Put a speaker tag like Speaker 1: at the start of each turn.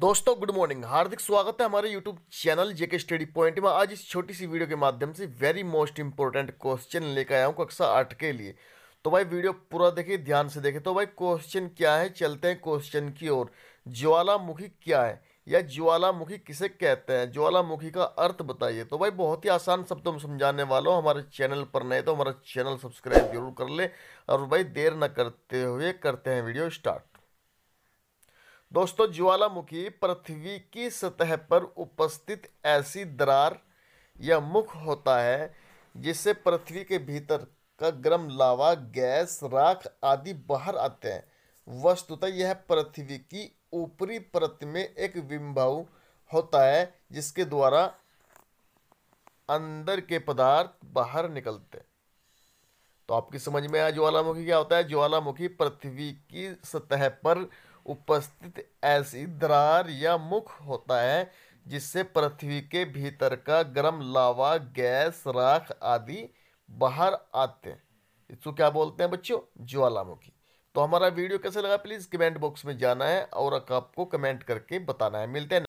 Speaker 1: दोस्तों good morning हार्दिक स्वागत है हमारे YouTube channel JK study point में आज इस छोटी सी वीडियो के माध्यम से वेरी मोस्ट इंपॉर्टेंट क्वेश्चन लेकर आया हूँ कक्षा आठ के लिए तो भाई वीडियो पूरा देखिए ध्यान से देखें तो भाई क्वेश्चन क्या है चलते हैं क्वेश्चन की ओर ज्वालामुखी क्या है या ज्वालामुखी किसे कहते हैं ज्वालामुखी का अर्थ बताइए तो भाई बहुत ही आसान शब्द में समझाने वाला हूँ हमारे चैनल पर नए तो हमारा चैनल सब्सक्राइब जरूर कर ले और भाई देर न करते हुए करते हैं वीडियो स्टार्ट दोस्तों ज्वालामुखी पृथ्वी की सतह पर उपस्थित ऐसी दरार या मुख होता है जिससे पृथ्वी के भीतर का गर्म लावा गैस राख आदि बाहर आते हैं वस्तुतः यह पृथ्वी की ऊपरी परत में एक विम्भव होता है जिसके द्वारा अंदर के पदार्थ बाहर निकलते हैं तो आपकी समझ में आया ज्वालामुखी क्या होता है ज्वालामुखी पृथ्वी की सतह पर उपस्थित ऐसी दरार या मुख होता है जिससे पृथ्वी के भीतर का गर्म लावा गैस राख आदि बाहर आते हैं इसको क्या बोलते हैं बच्चों ज्वालामुखी तो हमारा वीडियो कैसे लगा प्लीज़ कमेंट बॉक्स में जाना है और आपको कमेंट करके बताना है मिलते हैं